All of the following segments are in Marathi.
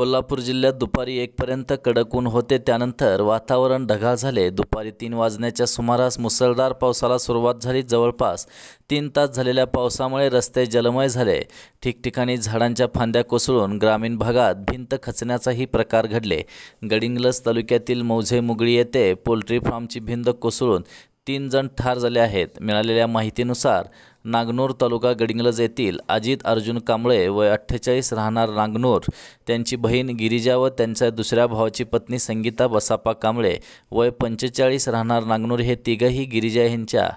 कोल्हापूर जिल्ह्यात दुपारी एकपर्यंत कडक ऊन होते त्यानंतर वातावरण ढगाळ झाले दुपारी तीन वाजण्याच्या सुमारास मुसळधार पावसाला सुरुवात झाली जवळपास तीन तास झालेल्या पावसामुळे रस्ते जलमय झाले ठिकठिकाणी झाडांच्या फांद्या कोसळून ग्रामीण भागात भिंत खचण्याचाही प्रकार घडले गडिंगलज तालुक्यातील मौझे मुगळी येथे पोल्ट्री फार्मची भिंत कोसळून तीन जण ठार झाले आहेत मिळालेल्या माहितीनुसार नागनूर तालुका गडिंगलज येथील अजित अर्जुन कांबळे वय अठ्ठेचाळीस राहणार नागनूर त्यांची बहीण गिरिजा व त्यांच्या दुसऱ्या भावाची पत्नी संगीता बसापा कांबळे वय पंचेचाळीस राहणार नागनूर हे तिघही गिरिजा यांच्या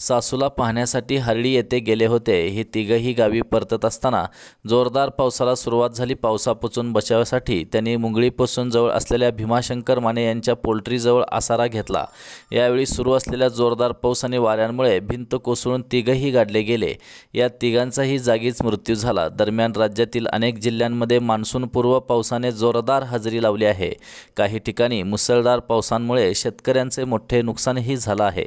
सासूला पाहण्यासाठी हरळी येथे गेले होते हे तिघही गावी परतत असताना जोरदार पावसाला सुरुवात झाली पावसापासून बचावासाठी त्यांनी मुंगळीपासून जवळ असलेल्या भीमाशंकर माने यांच्या पोल्ट्रीजवळ आसारा घेतला यावेळी सुरू असलेल्या जोरदार पाऊस आणि वाऱ्यांमुळे भिंत कोसळून तिघही गाडले गेले या तिघांचाही जागीच मृत्यू झाला दरम्यान राज्यातील अनेक जिल्ह्यांमध्ये मान्सूनपूर्व पावसाने जोरदार हजेरी लावली आहे काही ठिकाणी मुसळधार पावसांमुळे शेतकऱ्यांचे मोठे नुकसानही झालं आहे